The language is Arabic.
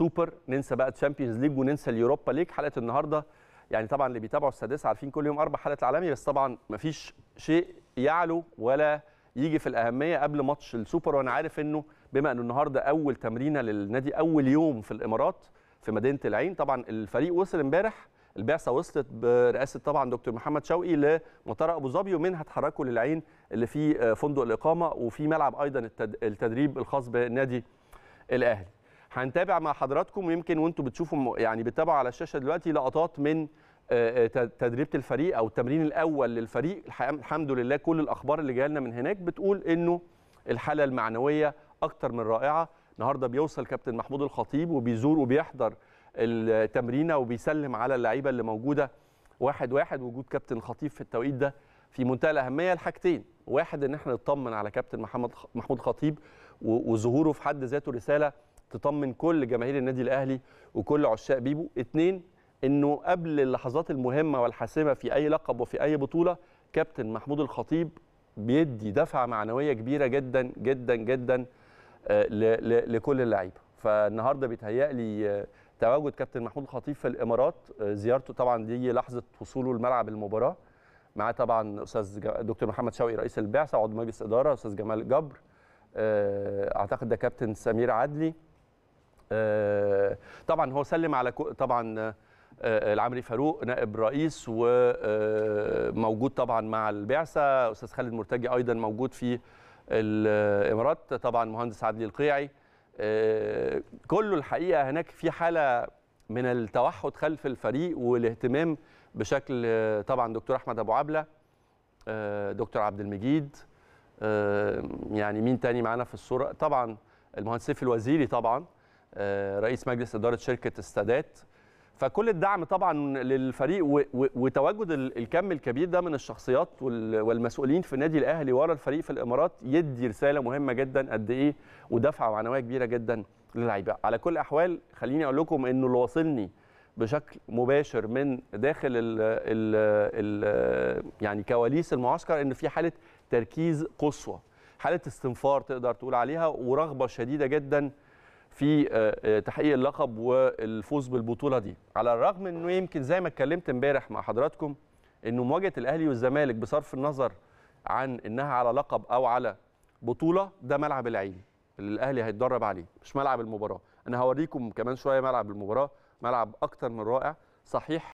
سوبر ننسى بقى تشامبيونز ليج وننسى اليوروبا ليج حلقه النهارده يعني طبعا اللي بيتابعوا السادسه عارفين كل يوم اربع حلقات العالمي بس طبعا ما فيش شيء يعلو ولا يجي في الاهميه قبل ماتش السوبر وانا عارف انه بما انه النهارده اول تمرينه للنادي اول يوم في الامارات في مدينه العين طبعا الفريق وصل امبارح البعثه وصلت برئاسه طبعا دكتور محمد شوقي لمطار ابو ظبي ومنها اتحركوا للعين اللي فيه فندق الاقامه وفي ملعب ايضا التدريب الخاص بالنادي الاهلي هنتابع مع حضراتكم ويمكن وانتم بتشوفوا يعني بتتابعوا على الشاشه دلوقتي لقطات من آه، آه، تدريبه الفريق او التمرين الاول للفريق الحمد لله كل الاخبار اللي جايه لنا من هناك بتقول انه الحاله المعنويه اكتر من رائعه النهارده بيوصل كابتن محمود الخطيب وبيزور وبيحضر التمرينه وبيسلم على اللعيبه اللي موجوده واحد واحد وجود كابتن خطيب في التوقيت ده في منتهى الاهميه لحاجتين واحد ان احنا نطمن على كابتن محمد محمود خطيب وظهوره في حد ذاته رساله تطمن كل جماهير النادي الاهلي وكل عشاق بيبو اثنين انه قبل اللحظات المهمه والحاسمه في اي لقب وفي اي بطوله كابتن محمود الخطيب بيدي دفعه معنويه كبيره جدا جدا جدا آه، لكل اللعيبه فالنهارده بيتهيألي آه، تواجد كابتن محمود الخطيب في الامارات آه، زيارته طبعا دي لحظه وصوله لملعب المباراه معاه طبعا استاذ دكتور محمد شوقي رئيس البعثه عضو مجلس اداره استاذ جمال جبر اعتقد ده كابتن سمير عدلي آه، طبعا هو سلم على طبعا آه، العمري فاروق نائب رئيس وموجود آه، طبعا مع البعثه استاذ خالد مرتجي ايضا موجود في الامارات طبعا مهندس عدلي القيعي كله الحقيقه هناك في حاله من التوحد خلف الفريق والاهتمام بشكل طبعا دكتور احمد ابو عبله دكتور عبد المجيد يعني مين تاني معانا في الصوره طبعا المهندس سيف الوزيري طبعا آه، رئيس مجلس اداره شركه السادات فكل الدعم طبعا للفريق وتواجد الكم الكبير ده من الشخصيات والمسؤولين في النادي الاهلي ورا الفريق في الامارات يدي رساله مهمه جدا قد ايه ودفعه معنويه كبيره جدا للعيبه على كل الاحوال خليني اقول لكم انه اللي واصلني بشكل مباشر من داخل الـ الـ الـ يعني كواليس المعسكر ان في حاله تركيز قصوى حاله استنفار تقدر تقول عليها ورغبه شديده جدا في آه، آه، تحقيق اللقب والفوز بالبطوله دي على الرغم انه يمكن زي ما اتكلمت امبارح مع حضراتكم انه مواجهه الاهلي والزمالك بصرف النظر عن انها على لقب او على بطوله ده ملعب العين اللي الاهلي هيتدرب عليه مش ملعب المباراه انا هوريكم كمان شويه ملعب المباراه ملعب اكتر من رائع صحيح